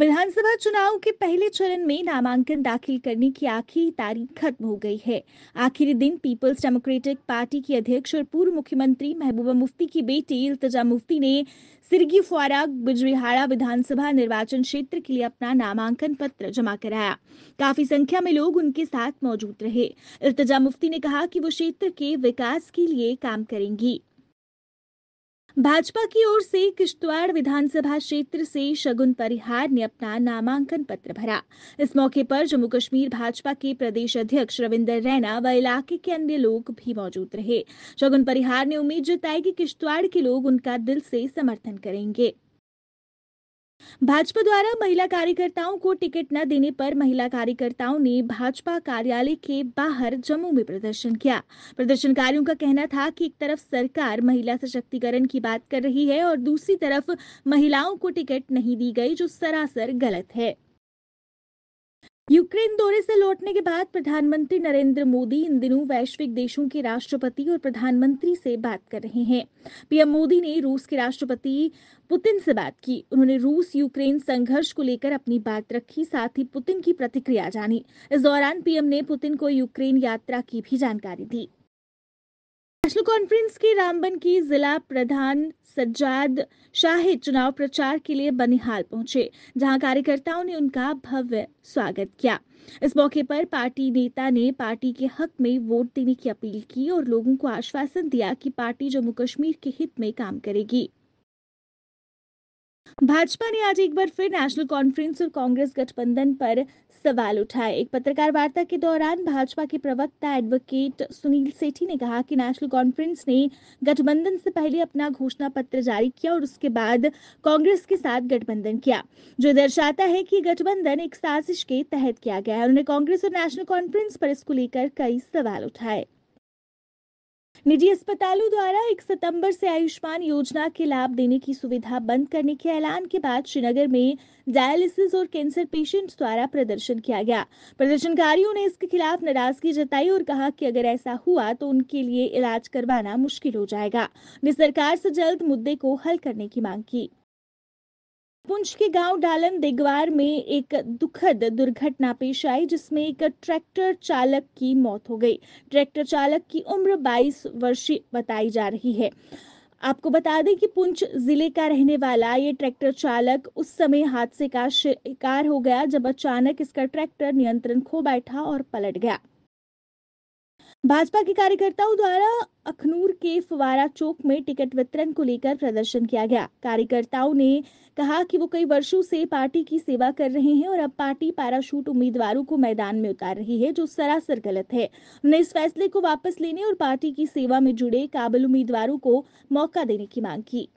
विधानसभा चुनाव के पहले चरण में नामांकन दाखिल करने की आखिरी तारीख खत्म हो गई है आखिरी दिन पीपल्स डेमोक्रेटिक पार्टी की अध्यक्ष और पूर्व मुख्यमंत्री महबूबा मुफ्ती की बेटी इल्तजा मुफ्ती ने सिरगी फुआरा बिजरिहाड़ा विधानसभा निर्वाचन क्षेत्र के लिए अपना नामांकन पत्र जमा कराया काफी संख्या में लोग उनके साथ मौजूद रहे इल्तजा मुफ्ती ने कहा कि वो क्षेत्र के विकास के लिए काम करेंगी भाजपा की ओर से किश्तवाड़ विधानसभा क्षेत्र से शगुन परिहार ने अपना नामांकन पत्र भरा इस मौके पर जम्मू कश्मीर भाजपा के प्रदेश अध्यक्ष रविंदर रैना व इलाके के अन्य लोग भी मौजूद रहे शगुन परिहार ने उम्मीद जताई कि किश्तवाड़ के लोग उनका दिल से समर्थन करेंगे भाजपा द्वारा महिला कार्यकर्ताओं को टिकट न देने पर महिला कार्यकर्ताओं ने भाजपा कार्यालय के बाहर जम्मू में प्रदर्शन किया प्रदर्शनकारियों का कहना था कि एक तरफ सरकार महिला सशक्तिकरण की बात कर रही है और दूसरी तरफ महिलाओं को टिकट नहीं दी गई जो सरासर गलत है यूक्रेन दौरे से लौटने के बाद प्रधानमंत्री नरेंद्र मोदी इन दिनों वैश्विक देशों के राष्ट्रपति और प्रधानमंत्री से बात कर रहे हैं पीएम मोदी ने रूस के राष्ट्रपति पुतिन से बात की उन्होंने रूस यूक्रेन संघर्ष को लेकर अपनी बात रखी साथ ही पुतिन की प्रतिक्रिया जानी इस दौरान पीएम ने पुतिन को यूक्रेन यात्रा की भी जानकारी दी नेशनल कॉन्फ्रेंस के रामबन की जिला प्रधान सज्जाद शाह चुनाव प्रचार के लिए बनिहाल पहुंचे जहां कार्यकर्ताओं ने उनका भव्य स्वागत किया इस मौके पर पार्टी नेता ने पार्टी के हक में वोट देने की अपील की और लोगों को आश्वासन दिया कि पार्टी जम्मू कश्मीर के हित में काम करेगी भाजपा ने आज एक बार फिर नेशनल कॉन्फ्रेंस और कांग्रेस गठबंधन पर सवाल उठाए एक पत्रकार वार्ता के दौरान भाजपा के प्रवक्ता एडवोकेट सुनील सेठी ने कहा कि नेशनल कॉन्फ्रेंस ने गठबंधन से पहले अपना घोषणा पत्र जारी किया और उसके बाद कांग्रेस के साथ गठबंधन किया जो दर्शाता है कि गठबंधन एक साजिश के तहत किया गया है उन्होंने कांग्रेस और नेशनल कॉन्फ्रेंस पर इसको लेकर कई सवाल उठाए निजी अस्पतालों द्वारा 1 सितंबर से आयुष्मान योजना के लाभ देने की सुविधा बंद करने के ऐलान के बाद श्रीनगर में डायलिसिस और कैंसर पेशेंट्स द्वारा प्रदर्शन किया गया प्रदर्शनकारियों ने इसके खिलाफ नाराजगी जताई और कहा कि अगर ऐसा हुआ तो उनके लिए इलाज करवाना मुश्किल हो जाएगा ने सरकार से जल्द मुद्दे को हल करने की मांग की पुंछ के गांव डालन देगवार में एक दुखद दुर्घटना पेश आई जिसमें एक ट्रैक्टर चालक की मौत हो गई ट्रैक्टर चालक की उम्र 22 वर्षीय बताई जा रही है आपको बता दें कि पुंछ जिले का रहने वाला ये ट्रैक्टर चालक उस समय हादसे का शिकार हो गया जब अचानक इसका ट्रैक्टर नियंत्रण खो बैठा और पलट गया भाजपा के कार्यकर्ताओं द्वारा अखनूर के फवारा चौक में टिकट वितरण को लेकर प्रदर्शन किया गया कार्यकर्ताओं ने कहा कि वो कई वर्षों से पार्टी की सेवा कर रहे हैं और अब पार्टी पैराशूट उम्मीदवारों को मैदान में उतार रही है जो सरासर गलत है उन्होंने इस फैसले को वापस लेने और पार्टी की सेवा में जुड़े काबिल उम्मीदवारों को मौका देने की मांग की